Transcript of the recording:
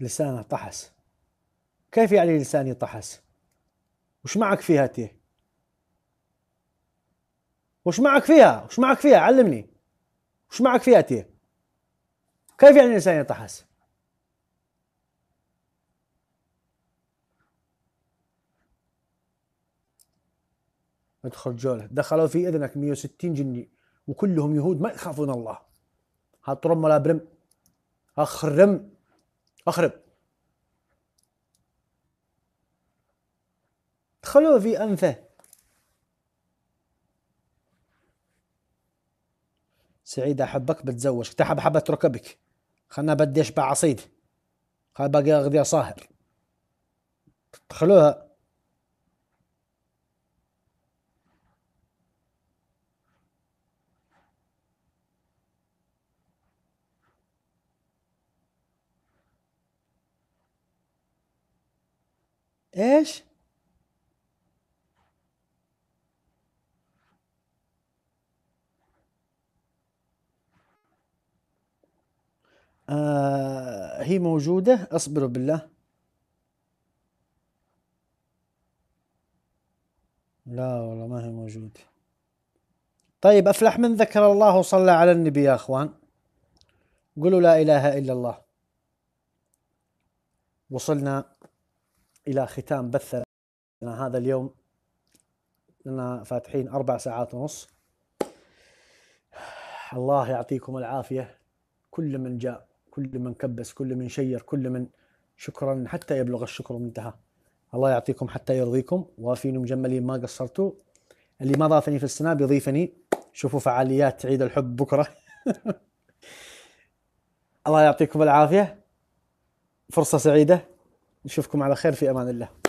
لسانه طحس كيف يعني لساني طحس وش معك فيها تي وش معك فيها وش معك فيها علمني وش معك فيها تي كيف يعني لساني طحس ادخل جوله دخلوا في اذنك 160 جني وكلهم يهود ما يخافون الله هاطرم ولا برم اخرم اخرب دخلوا في أنفه سعيد أحبك بتزوج تحب حب ركبك خلنا بدي أشبع عصيدي باقي أغذية صاهر ادخلوها ايش آه هي موجودة اصبروا بالله لا والله ما هي موجودة طيب افلح من ذكر الله وصلى على النبي يا اخوان قولوا لا اله الا الله وصلنا الى ختام بثنا هذا اليوم لنا فاتحين اربع ساعات ونص الله يعطيكم العافيه كل من جاء كل من كبس كل من شير كل من شكرا حتى يبلغ الشكر منتهى الله يعطيكم حتى يرضيكم وافين مجملين ما قصرتوا اللي ما ضافني في السناب يضيفني شوفوا فعاليات عيد الحب بكره الله يعطيكم العافيه فرصه سعيده نشوفكم على خير في امان الله